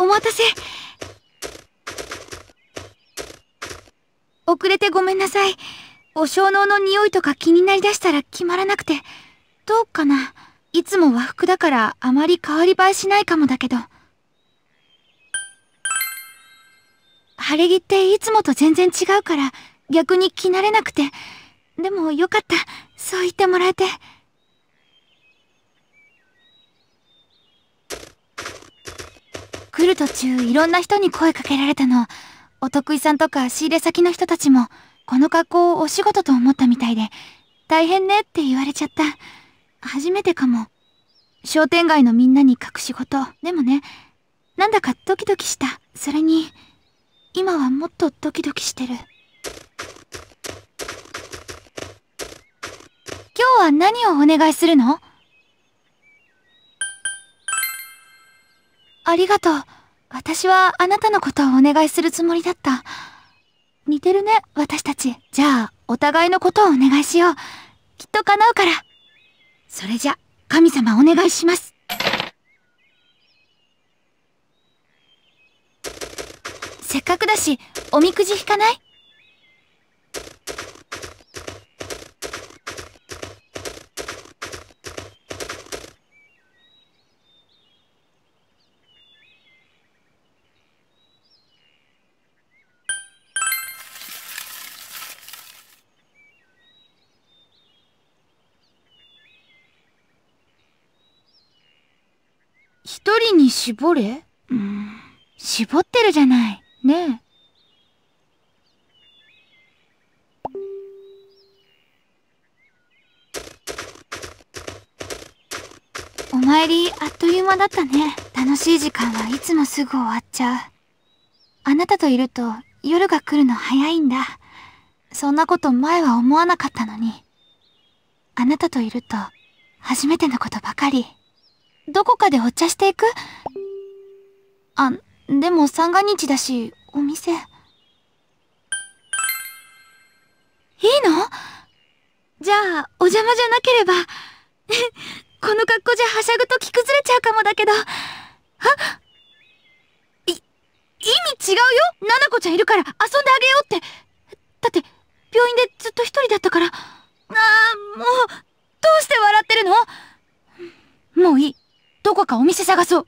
お待たせ遅れてごめんなさいお小脳の匂いとか気になりだしたら決まらなくてどうかないつも和服だからあまり変わり映えしないかもだけど晴れ着っていつもと全然違うから逆に着慣れなくてでもよかったそう言ってもらえて。来る途中いろんな人に声かけられたの。お得意さんとか仕入れ先の人たちも、この格好をお仕事と思ったみたいで、大変ねって言われちゃった。初めてかも。商店街のみんなに隠し事。でもね、なんだかドキドキした。それに、今はもっとドキドキしてる。今日は何をお願いするのありがとう。私はあなたのことをお願いするつもりだった。似てるね、私たち。じゃあ、お互いのことをお願いしよう。きっと叶うから。それじゃ、神様お願いします。せっかくだし、おみくじ引かない一人に絞れうん、絞ってるじゃない。ねえ。お参りあっという間だったね。楽しい時間はいつもすぐ終わっちゃう。あなたといると夜が来るの早いんだ。そんなこと前は思わなかったのに。あなたといると初めてのことばかり。どこかでお茶していくあ、でも三が日だし、お店。いいのじゃあ、お邪魔じゃなければ。この格好じゃはしゃぐと着崩れちゃうかもだけど。あい、意味違うよななこちゃんいるから遊んであげようって。だって、病院でずっと一人だったから。ああ、もう、どうして笑ってるのもういい。どこかお店探そう